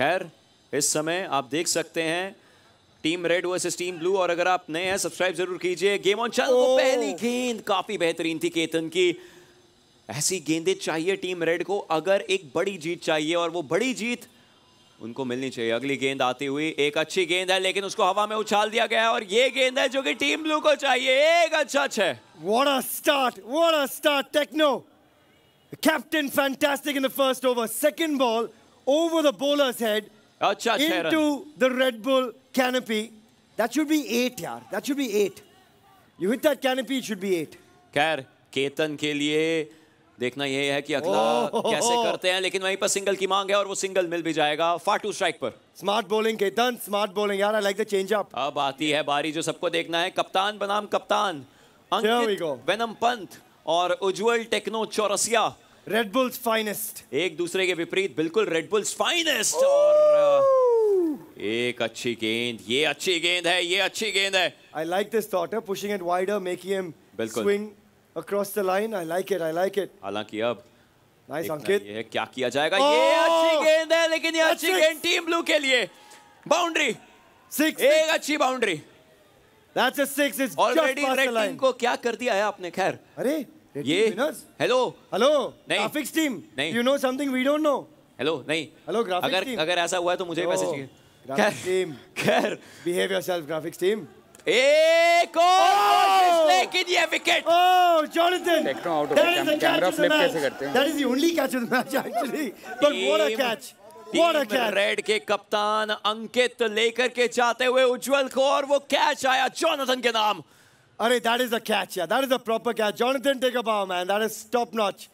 खैर इस समय आप देख सकते हैं team red versus team blue और अगर आप नए हैं सब्सक्राइब जरूर कीजिए गेम ऑन चल वो पहली गेंद काफी बेहतरीन थी केतन की ऐसी गेंदें चाहिए टीम रेड को अगर एक बड़ी जीत चाहिए और वो बड़ी जीत उनको मिलनी चाहिए अगली गेंद आती हुई एक अच्छी गेंद है लेकिन उसको हवा में उछाल दिया गया है और ये गेंद है जो कि टीम ब्लू को चाहिए एक अच्छा छह what a techno captain fantastic in the first over second ball over the bowler's head achha, into the Red Bull canopy. That should be eight, यार. That should be eight. You hit that canopy, it should be eight. खैर Ketan ke liye देखना यह है कि अगला oh, कैसे oh, करते हैं लेकिन वहीं पर सिंगल की मांग है और वो सिंगल मिल भी जाएगा फाटू स्ट्राइक पर smart bowling Ketan smart bowling यार I like the change up अब आती है बारी जो सबको देखना है कप्तान बनाम कप्तान अंकित वेनम पंत और Ujjwal techno Chaurasia red bulls finest एक दूसरे के विपरीत बिल्कुल रेड बुल्स फाइनेस्ट और एक अच्छी गेंद ये अच्छी गेंद है ये अच्छी गेंद है I like this thought pushing it wider making him बिल्कुल swing across the line I like it I like it हालांकि अब नाइस अंकित ये क्या किया जाएगा oh! ये अच्छी गेंद है लेकिन ये अच्छी गेंद टीम ब्लू के लिए बाउंड्री सिक्स एक अच्छी boundary That's a six. It's Already just past the line. को क्या कर दिया है आपने खैर अरे ये हेलो हेलो नहीं ग्राफिक्स टीम नहीं you know something we don't know hello नहीं हेलो ग्राफिक्स अगर team. अगर ऐसा हुआ है तो मुझे मैसेज किया ग्राफिक्स टीम खैर बिहेव योरसेल्फ ग्राफिक्स टीम एक और लेकिन ये विकेट ओह जॉनथन देखता आउट कैमरा फ्लिप कैसे करते हैं that is the only catch of the match actually but what a catch red के कप्तान अंकित लेकर के जाते हुए उज्जवल को और वो कैच आया जोनाथन के नाम All right, that is a catch. Yeah, that is a proper catch. Jonathan, take a bow, man. That is top notch.